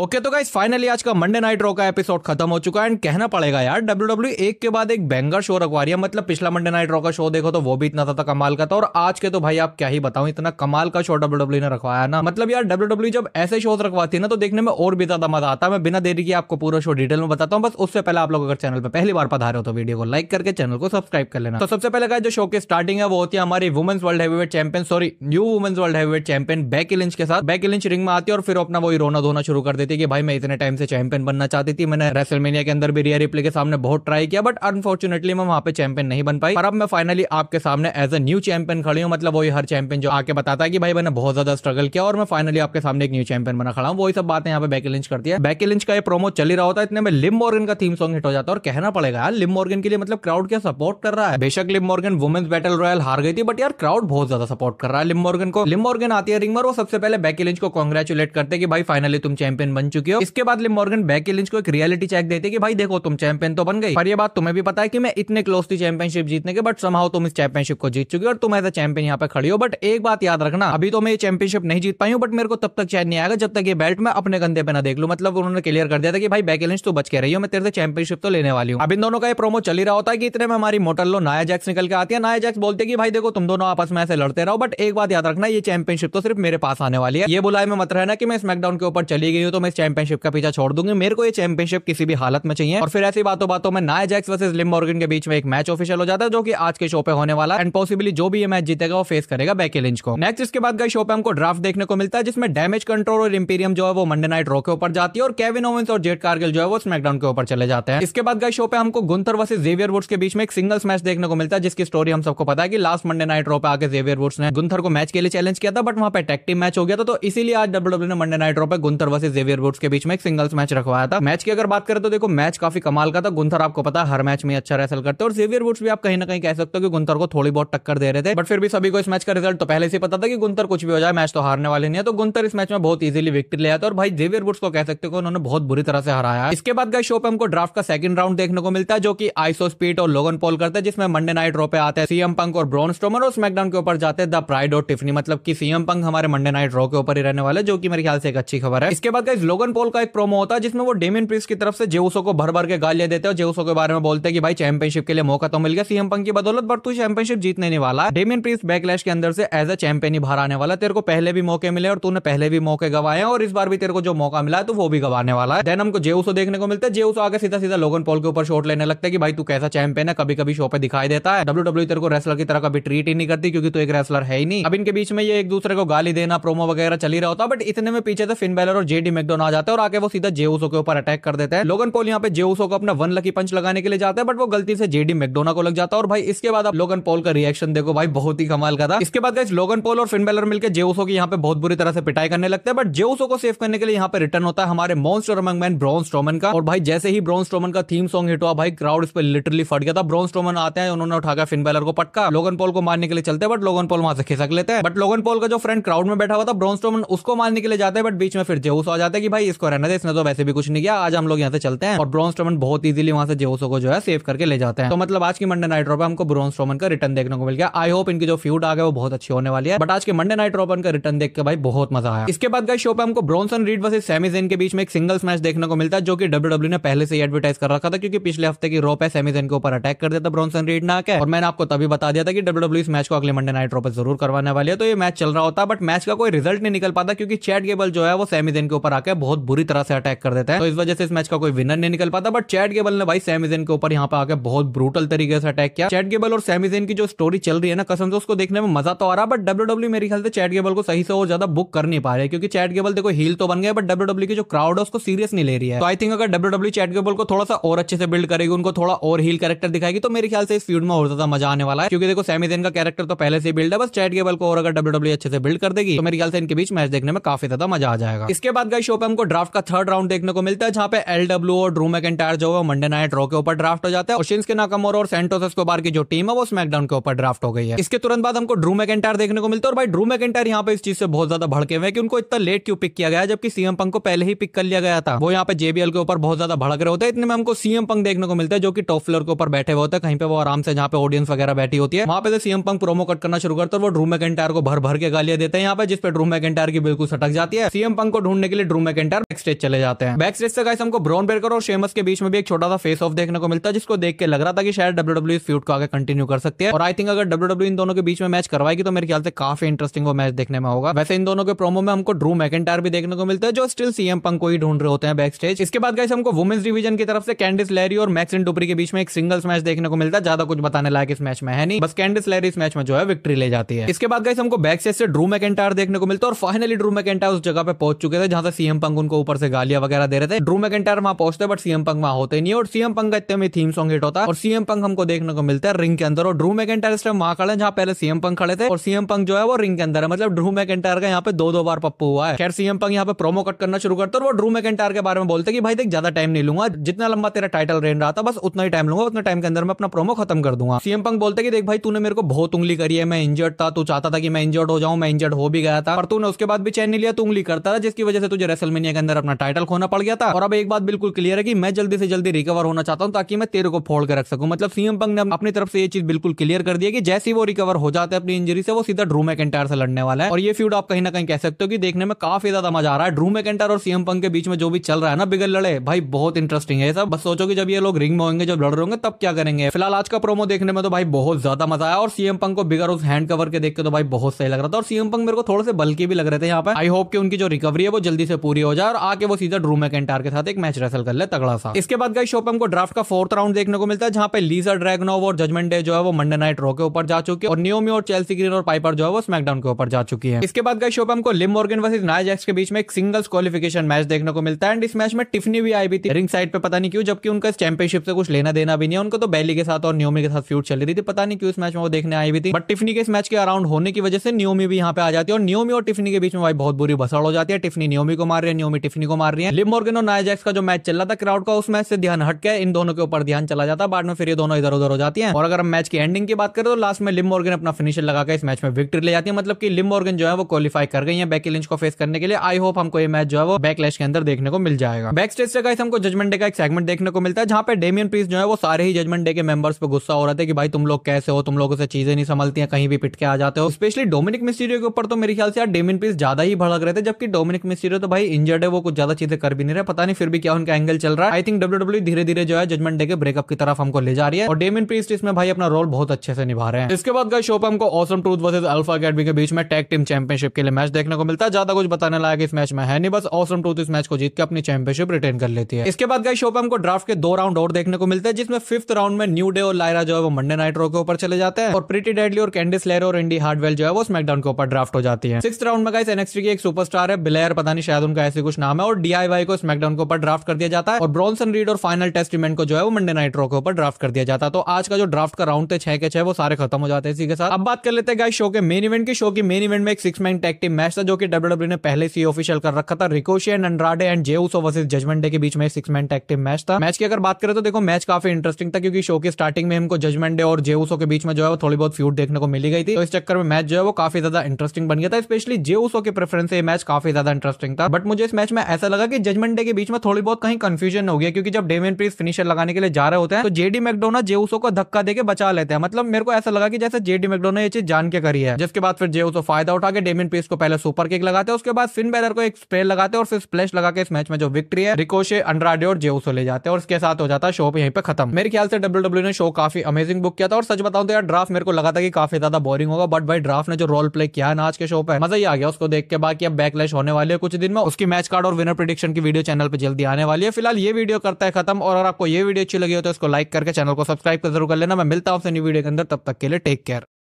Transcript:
okay तो guys finally आज का मंडे नाइट रॉ का एपिसोड खत्म हो चुका है एंड कहना पड़ेगा यार डब्ल्यू डब्ल्यू e एक के बाद एक बैंगर शो रखवा रही है मतलब पिछला मंडे नाइट रॉ का शो देखो तो वो भी इतना था कमाल का था और आज के तो भाई आप क्या ही बताऊं इतना कमाल का शो डब्ल्यू डब्ल्यू ने रखवाया ना मतलब यार डब्ल्यू डब्ल्यू e जब ऐसे शोज रखवाती है ना तो देखने में और भी ज्यादा मजा आता है मैं बिना देरी के आपको पूरा शो डिटेल में बताता हूँ बस उससे पहले आप लोग अगर चैनल पर पहली बार पधारे हो तो वीडियो को लाइक करके चैनल को सब्सक्राइब कर लेना तो सबसे पहले का जो शो की स्टार्टिंग है वो होती है हमारी women's world heavyweight champion sorry new women's world heavyweight champion back इलिंच के साथ बैक इलिंच रिंग में आती है और फिर अपना वही रोना धोना शुरू कर देती थे कि भाई मैं इतने टाइम से चैंपियन बनना चाहती थी मैंने रेसलमेनिया के अंदर भी रिया रिप्ले के सामने बहुत ट्राई किया बट अनफॉर्चुनेटली मैं वहाँ पे चैंपियन नहीं बन पाई पर अब मैं फाइनली आपके सामने एज अ न्यू चैंपियन खड़ी हूँ मतलब वही हर चैंपियन जो आके बताता है कि भाई मैंने बहुत ज्यादा स्ट्रगल किया और मैं फाइनली आपके सामने एक न्यू चैंपियन बना खड़ा हूँ वही सब बातें यहाँ पे बैकी लिंच करती है बैकी लिंच का ये प्रोमो चल ही रहा होता है इतने में लिम मॉर्गन का थीम सॉन्ग हिट हो जाता है और कहना पड़ेगा यार लिम मॉर्गन के लिए मतलब क्राउड क्या सपोर्ट कर रहा है बेशक Liv Morgan women's battle royal हार गई थी बट यार क्राउड बहुत ज्यादा सपोर्ट कर रहा है लिम मॉर्गन को लिम मॉर्गन आती है रिंग में वो सबसे पहले बैकी लिंच को कॉन्ग्रेचुलेट करते कि भाई फाइनली तुम चैंपियन बन चुकी हो इसके बाद लिम मॉर्गन लिंच को एक रियलिटी चेक देती है कि भाई देखो तुम चैंपियन तो बन गई पर ये बात तुम्हें भी पता है कि मैं इतने क्लोज थी चैंपियनशिप जीतने के बट समाओ तुम इस चैंपियनशिप को जीत चुकी हो और तुम एज अ चैंपियन यहाँ पे खड़ी हो बट एक बात याद रखना अभी तो मैं ये चैंपियनशिप नहीं जीत पाई हूँ बट मेरे को तब तक चैन नहीं आएगा जब तक ये बेल्ट मैं अपने गंदे पे ना देख लू मतलब उन्होंने क्लियर कर दिया था कि भाई बैके लिंच तो बच के रही हो मैं तेरे से चैंपियनशिप तो लेने वाली हूँ अब इन दोनों का ये प्रोमो चल ही रहा होता है कि इतने में हमारी मोटर लो नाया जैक्स निकल के आती है नाया जैक्स बोलते कि भाई देखो तुम दोनों आपस में ऐसे लड़ते रहो बट एक बात याद रखना ये चैंपियनशिप तो सिर्फ मेरे पास आने वाली है ये बुलाए में मत रहना कि मैं स्मैकडाउन के ऊपर चली गई हूँ तो तो मैं इस चैंपियनशिप का पीछा छोड़ दूंगी मेरे को ये चैंपियनशिप किसी भी हालत में चाहिए और फिर ऐसी बातों बातों में नाय जैक्स वर्सेज लिम मॉर्गन के बीच में एक मैच ऑफिशियल हो जाता है जो कि आज के शो पे होने वाला एंड पॉसिबली जो भी ये मैच जीतेगा वो फेस करेगा बैके लिंच को नेक्स्ट इसके बाद गई शो पे हमको ड्राफ्ट देखने को मिलता है जिसमें डैमेज कंट्रोल और इंपीरियम जो है वो मंडे नाइट रो के ऊपर जाती है और केविन ओवेंस और जेट कारगिल जो है वो स्मैकडाउन के ऊपर चले जाते हैं इसके बाद गई शो पे हमको गुंथर वर्सेज जेवियर वुड्स के बीच में एक सिंगल्स मैच देखने को मिलता है जिसकी स्टोरी हम सबको पता है कि लास्ट मंडे नाइट रो पे आगे जेवियर वुड्स ने गुंथर को मैच के लिए चैलेंज किया था बट वहां पे टैक्टिव मैच हो गया था तो इसीलिए आज डब्ल्यू e ने मंडे नाइट रो पे गुंथर वर्सेज वियरबोर्ड्स के बीच में एक सिंगल्स मैच रखवाया था मैच की अगर बात करें तो देखो मैच काफी कमाल का था गुंथर आपको पता हर मैच में अच्छा रेसल करते और जेवियर वुड्स भी आप कहीं ना कहीं कह सकते हो कि गुंथर को थोड़ी बहुत टक्कर दे रहे थे बट फिर भी सभी को इस मैच का रिजल्ट तो पहले से पता था कि गुंथर कुछ भी हो जाए मैच तो हारने वाले नहीं है तो गुंथर इस मैच में बहुत इजिली विक्ट्री ले था और भाई जेवियर वुड्स को कह सकते हो उन्होंने बहुत बुरी तरह से हराया इसके बाद गए शो पे हमको ड्राफ्ट का सेकंड राउंड देखने को मिलता है जो कि आइसो स्पीड और लोगन पोल करते हैं जिसमें मंडे नाइट रो पे आते हैं सीएम पंक और ब्रॉन स्टोमर और स्मैकडाउन के ऊपर जाते हैं द प्राइड और टिफनी मतलब की सीएम पंक हमारे मंडे नाइट रो के ऊपर ही रहने वाले जो कि मेरे ख्याल से एक अच्छी खबर है इसके बाद गाइज लोगन पोल का एक प्रोमो होता है जिसमें वो डेमिन प्रिस की तरफ से जेउसो को भर भर के गालियां देते हैं जेउसो के बारे में बोलते हैं कि भाई चैंपियनशिप के लिए मौका तो मिल गया सीएम पंक की बदौलत बट तू चैंपियनशिप जीतने नहीं वाला डेमिन प्रिस बैकलैश के अंदर से एज अ चैंपियन ही बाहर आने वाला तेरे को पहले भी मौके मिले और तूने पहले भी मौके गवाए और इस बार भी तेरे को जो मौका मिला है तो वो भी गवाने वाला है देन हमको जेउसो देखने को मिलता है जेउसो आगे सीधा सीधा लोगन पोल के ऊपर शॉट लेने लगता है कि भाई तू कैसा चैंपियन है कभी कभी शो पे दिखाई देता है डब्ल्यू डब्ल्यू e तेरे को रेसलर की तरह कभी ट्रीट ही नहीं करती क्योंकि तू एक रेसलर है ही नहीं अब इनके बीच में ये एक दूसरे को गाली देना प्रोमो वगैरह चली रहा होता बट इतने में पीछे से फिन बैलर और जेडी डाउन आ जाता है और आके वो सीधा जेउसो के ऊपर अटैक कर देता है लोगन पॉल यहाँ पे जेउसो को अपना वन लकी पंच लगाने के लिए जाता है बट वो गलती से जेडी मैकडोना को लग जाता है और भाई इसके बाद आप लोगन पॉल का रिएक्शन देखो भाई बहुत ही कमाल का था इसके बाद लोगन पॉल और फिनबेलर मिलकर जेउसो की यहाँ पे बहुत बुरी तरह से पिटाई करने लगते हैं बट जेउसो को सेव करने के लिए यहाँ पे रिटर्न होता है हमारे मॉन्स्टर मैन ब्रॉन्स स्ट्रोमन का और भाई जैसे ही ब्रॉन्स स्ट्रोमन का थीम सॉन्ग हिट हुआ भाई क्राउड इस पर लिटरली फट गया था ब्रॉन्स स्ट्रोमन आते हैं उन्होंने उठाकर फिनबेलर को पटका लोगन पॉल को मारने के लिए चलते हैं बट लोगन पॉल वहां से खिसक लेते हैं बट लोगन पॉल का जो फ्रेंड क्राउड में बैठा हुआ था ब्रॉन्स स्ट्रोमन उसको मारने के लिए जाते हैं बट बीच में फिर जेउसो आ जाते थे कि भाई इसको रहना दे इसने तो वैसे भी कुछ नहीं किया आज हम लोग यहाँ से चलते हैं और ब्रॉन्स रोमन बहुत इजिली वहां से जेहोसो को जो है सेव करके ले जाते हैं तो मतलब आज की मंडे नाइट रॉप हमको ब्रॉन्स रोमन का रिटर्न देखने को मिल गया आई होप इनकी जो फ्यूड आ गया वो बहुत अच्छी होने वाली है बट आज के मंडे नाइट रोपन का रिटर्न देख के भाई बहुत मजा आया इसके बाद गई शो पे हमको ब्रॉन्सन रीड वर्सेज सेमीजेन के बीच में एक सिंगल्स मैच देखने को मिलता है जो कि डब्ल्यू e ने पहले से ही एडवर्टाइज कर रखा था क्योंकि पिछले हफ्ते की रोप है सेमीजेन के ऊपर अटैक कर देता ब्रॉन्सन रीड ना के और मैंने आपको तभी बता दिया था कि डब्ल्यू e इस मैच को अगले मंडे नाइट रोपन जरूर करवाने वाली है तो ये मैच चल रहा होता बट मैच का कोई रिजल्ट नहीं निकल पाता क्योंकि चैट गेबल जो है वो सेमीजेन के ऊपर आके बहुत बुरी तरह से अटैक कर देता है तो इस वजह से इस मैच का कोई विनर नहीं निकल पाता बट चैट गेबल ने भाई सेमिजेन के ऊपर यहाँ पे आके बहुत ब्रूटल तरीके से अटैक किया चैट गेबल और सेमिजेन की जो स्टोरी चल रही है ना कसम से उसको देखने में मजा तो आ रहा बट डब्ल्यू e मेरे ख्याल से चैट गेबल को सही से और ज्यादा बुक कर नहीं पा रहे क्योंकि चैट गेबल देखो हील तो बन गया बट डब्ल्यू e की जो क्राउड है उसको सीरियस नहीं ले रही है तो आई थिंक अगर डब्ल्यू चैट गेबल को थोड़ा सा और अच्छे से बिल्ड करेगी उनको थोड़ा और हील कैरेक्टर दिखाएगी तो मेरे ख्याल से इस फील्ड में और ज्यादा मजा आने वाला है क्योंकि देखो सेमिजेन का कैरेक्टर तो पहले से बिल्ड है बस चैट गेबल को और अगर डब्ल्यू e अच्छे से बिल्ड कर देगी तो मेरे ख्याल से इनके बीच मैच देखने में काफी ज्यादा मजा आ जाएगा इसके बाद गाइस शो पे हमको ड्राफ्ट का थर्ड राउंड देखने को मिलता है जहां पे एल और ड्रू मैकेंटायर जो है मंडे नाइट रॉ के ऊपर ड्राफ्ट हो जाता है ओशिन्स के नाकामोर और सेंटोस एस्कोबार की जो टीम है वो स्मैकडाउन के ऊपर ड्राफ्ट हो गई है इसके तुरंत बाद हमको ड्रू मैकेंटायर देखने को मिलता है और भाई ड्रू मैकेंटायर यहाँ पे इस चीज से बहुत ज्यादा भड़के हुए कि उनको इतना लेट क्यों पिक किया गया जबकि सीएम पंक को पहले ही पिक कर लिया गया था वो यहाँ पे जेबीएल के ऊपर बहुत ज्यादा भड़क रहे होते हैं इतने में हमको सीएम पंक देखने को मिलता है जो कि टॉप फ्लोर के ऊपर बैठे हुए होते हैं कहीं पे वो आराम से जहाँ पे ऑडियंस वगैरह बैठी होती है वहां पे सीएम पंक प्रोमो कट करना शुरू करता है वो ड्रू मैकेंटायर को भर भर के गालियां देते हैं यहाँ पे जिस पे ड्रू मैकेंटायर की बिल्कुल सटक जाती है सीएम पंक को ढूंढने के लिए ड्रू मैकेंटायर बैक स्टेज चले जाते हैं बैक स्टेज से गाइस हमको ब्रॉन ब्रेकर और शेमस के बीच में भी एक छोटा सा फेस ऑफ देखने को मिलता है जिसको देख के लग रहा था कि शायद डब्ल्यू e इस फ्यूट को आगे कंटिन्यू कर सकते हैं और आई थिंक अगर डब्ल्यू e इन दोनों के बीच में मैच करवाएगी तो मेरे ख्याल से काफी इंटरेस्टिंग वो मैच देखने में होगा वैसे इन दोनों के प्रोमो में हमको ड्रू मैकेंटायर भी देखने को मिलता है जो स्टिल सीएम पंक को ही ढूंढ रहे होते हैं बैक स्टेज इसके बाद गाइस हमको वुमेंस डिवीजन की तरफ से कैंडिस लैरी और मैक्सिन डुपरी के बीच में एक सिंगल्स मैच देखने को मिलता है ज्यादा कुछ बताने लायक इस मैच में है नहीं बस कैंडिस लैरी इस मैच में जो है विक्ट्री ले जाती है इसके बाद गाइस हमको बैक स्टेज से ड्रू मैकेंटायर देखने को मिलता है और फाइनली ड्रू मैकेंटायर उस जगह पे पहुंच चुके थे जहां से सी सीएम पंग उनको ऊपर से गालियां वगैरह दे रहे थे ड्रू मैकेंटायर वहां पहुंचते बट सीएम पंग वहां होते नहीं और सीएम पंग का इतने में थीम सॉन्ग हिट होता है और सीएम पंग हमको देखने को मिलता है रिंग के अंदर और ड्रू मैकेंटायर इस टाइम वहां खड़े जहां पहले सीएम पंग खड़े थे और सीएम पंग जो है वो रिंग के अंदर है मतलब ड्रू मैकेंटायर का यहाँ पे दो दो बार पप्पू हुआ है खैर सीएम पंग यहाँ पे प्रोमो कट करना शुरू करते और वो ड्रू मैकेंटायर के बारे में बोलते कि भाई देख ज्यादा टाइम नहीं लूंगा जितना लंबा तेरा टाइटल रेन रहा था बस उतना ही टाइम लूंगा उतने टाइम के अंदर मैं अपना प्रोमो खत्म कर दूंगा सीएम पंग बोलते कि देख भाई तूने मेरे को बहुत उंगली करी है मैं इंजर्ड था तू चाहता था कि मैं इंजर्ड हो जाऊं मैं इंजर्ड हो भी गया था पर तूने उसके बाद भी चैन नहीं लिया तू उंगली करता था जिसकी वजह से तुझे रेसलमेनिया के अंदर अपना टाइटल खोना पड़ गया था और अब एक बात बिल्कुल क्लियर है कि मैं जल्दी से जल्दी रिकवर होना चाहता हूँ ताकि मैं तेरे को फोड़ के रख सकू मतलब सीएम पंग ने अपनी तरफ से ये चीज बिल्कुल क्लियर कर दिया कि जैसे ही वो रिकवर हो जाते हैं अपनी इंजरी से वो सीधा ड्रू मैकेंटायर से लड़ने वाला है और ये फ्यूड आप कहीं ना कहीं कह सकते हो कि देखने में काफी ज्यादा मजा आ रहा है ड्रू मैकेंटायर और सीएम पंग के बीच में जो भी चल रहा है ना बिगड़ लड़े भाई बहुत इंटरेस्टिंग है सब बस सोचो कि जब ये लोग रिंग में होंगे जब लड़ रहे होंगे तब क्या करेंगे फिलहाल आज का प्रोमो देखने में तो भाई बहुत ज्यादा मजा आया और सीएम पंग को बिगर उस हैंड कवर के देख के तो भाई बहुत सही लग रहा था और सीएम पंग मेरे को थोड़े से बल्कि भी लग रहे थे यहाँ पर आई होप कि उनकी जो रिकवरी है वो जल्दी से पूरी हो जाए और आके वो सीधा ड्रू मैकेंटार के साथ एक मैच रेसल कर ले तगड़ा सा इसके बाद गई शोपम को ड्राफ्ट का फोर्थ राउंड देखने को मिलता है जहां पे लीजर ड्रैगनोव और जजमेंट डे जो है वो मंडे नाइट रो के ऊपर जा चुके और नियोमी और चेल्सी ग्रीन और पाइपर जो है वो स्मैकडाउन के ऊपर जा चुकी है इसके बाद गई शोपम को लिम ऑर्गन वर्सेस नाया के बीच में एक सिंगल्स क्वालिफिकेशन मैच देखने को मिलता है एंड इस मैच में टिफनी भी आई भी थी रिंग साइड पर पता नहीं क्यों जबकि उनका इस चैंपियनशिप से कुछ लेना देना भी नहीं है उनको तो बैली के साथ और नियोमी के साथ फ्यूट चल रही थी पता नहीं क्यों इस मैच में वो देखने आई भी थी बट टिफनी के इस मैच के अराउंड होने की वजह से नियोमी भी यहाँ पे आ जाती है और नियोमी और टिफनी के बीच में भाई बहुत बुरी बसड़ हो जाती है टिफनी नियोमी को मार मार रहे हैं न्योमी टिफनी को मार रही है लिम मॉर्गन और नायजैक्स का जो मैच चल रहा था क्राउड का उस मैच से ध्यान हट गया इन दोनों के ऊपर ध्यान चला जाता बाद में फिर ये दोनों इधर उधर हो जाती है और अगर हम मैच की एंडिंग की बात करें तो लास्ट में लिम मॉर्गन अपना फिनिशर लगाकर इस मैच में विक्ट्री ले जाती है मतलब की लिम मॉर्गन जो है वो क्वालिफाई कर गई है बैक लिंच को फेस करने के लिए आई होप हमको ये मैच जो है वो बैकलैश के अंदर देखने को मिल जाएगा बैक स्टेज से गाइस हमको जजमेंट डे का एक सेगमेंट देखने को मिलता है जहां पे डेमियन प्रीस जो है वो सारे ही जजमेंट डे के मेंबर्स पे गुस्सा हो रहा था कि भाई तुम लोग कैसे हो तुम लोगों से चीजें नहीं संभलती है कहीं भी पिटके आ जाते हो स्पेशली डोमिनिक मिस्टीरियो के ऊपर तो मेरे ख्याल से यार डेमिन प्रीस ज्यादा ही भड़क रहे थे जबकि डोमिनिक मिस्टीरियो तो भाई इंजर्ड है वो कुछ ज्यादा चीजें कर भी नहीं रहा पता नहीं फिर भी क्या उनका एंगल चल रहा है I think W W e धीरे धीरे जो है जजमेंट डे के ब्रेकअप की तरफ हमको ले जा रही है और डेमिन प्रीस्ट इसमें भाई अपना रोल बहुत अच्छे से निभा रहे हैं इसके बाद गए शो पर हमको Awesome Truth versus Alpha Academy के बीच में टैग टीम चैंपियनशिप के लिए मैच देखने को मिलता है ज्यादा कुछ बताने लायक इस मैच में है नहीं बस ऑसम ट्रूथ इस मैच को जीत के अपनी चैंपियनशिप रिटेन कर लेती है इसके बाद गए शो पर हमको ड्राफ्ट के दो राउंड और देखने को मिलते हैं जिसमें फिफ्थ राउंड में न्यू डे और लायरा जो है वो मंडे नाइट रो के ऊपर चले जाते हैं और प्रीटी डेडली और कैंडिस लेर और इंडी हार्डवेल जो है वो स्मैकडाउन के ऊपर ड्राफ्ट हो जाती है सिक्स राउंड में गए एनएक्सटी की एक सुपरस्टार है ब्लेयर पता नहीं शायद उनका का ऐसे कुछ नाम है और डीआईवाई को स्मैकडाउन के ऊपर ड्राफ्ट कर दिया जाता है और ब्रॉन्सन रीड और फाइनल टेस्ट इवेंट को जो है वो मंडे नाइट रॉ के ऊपर ड्राफ्ट कर दिया जाता है तो आज का जो ड्राफ्ट का राउंड थे छह के छह वो सारे खत्म हो जाते हैं इसी के साथ अब बात कर लेते हैं गाइस शो के मेन इवेंट की शो की मेन इवेंट में एक six man tag team match था जो कि डब्ल्यूडब्ल्यू e ने पहले से ऑफिशियल कर रखा था Ricochet and Andrade and Jey Uso versus judgment day के बीच में six man tag team match था मैच की अगर बात करें तो देखो मैच काफी इंटरेस्टिंग था क्योंकि शो के स्टार्टिंग में हमको जजमेंट डे और जेउसो के बीच में जो है वो थोड़ी बहुत फ्यूट देखने को मिली गई थी तो इस चक्कर में मैच जो है वो काफी ज्यादा इंटरेस्टिंग बन गया था स्पेशली जेउसो के प्रेफरेंस से मैच काफी ज्यादा इंटरेस्टिंग था बट मुझे इस मैच में ऐसा लगा कि जजमेंट डे के बीच में थोड़ी बहुत कहीं कंफ्यूजन हो गया क्योंकि जब डेमियन प्रीस फिनिशर लगाने के लिए जा रहे होते हैं तो जेडी मैकडोना जेउसो को धक्का देकर बचा लेते हैं मतलब मेरे को ऐसा लगा कि जैसे जेडी मैकडोना ये चीज जान के करी है जिसके बाद फिर जेउसो फायदा उठा के डेमिन प्रीस को पहले सुपर किक लगाते हैं उसके बाद फिन बैलर को एक स्प्रे लगाते हैं और फिर स्प्लेश लगा के इस मैच में जो विक्ट्री है रिकोशे अंड्राडे और जेउसो ले जाते हैं और उसके साथ हो जाता है शो यहीं पर खत्म मेरे ख्याल से डब्ल्यू e ने शो काफी अमेजिंग बुक किया था और सच बताऊं तो यार ड्राफ्ट मेरे को लगा था कि काफी ज्यादा बोरिंग होगा बट भाई ड्राफ्ट ने जो रोल प्ले किया है ना आज के शो पर मजा ही आ गया उसको देख के बाकी अब बैकलैश होने वाले कुछ दिन में उसकी मैच कार्ड और विनर प्रिडिक्शन की वीडियो चैनल पर जल्दी आने वाली है फिलहाल ये वीडियो करता है खत्म और अगर आपको ये वीडियो अच्छी लगी हो तो इसको लाइक करके चैनल को सब्सक्राइब तो जरूर कर लेना मैं मिलता हूँ आपसे न्यू वीडियो के अंदर तब तक के लिए टेक केयर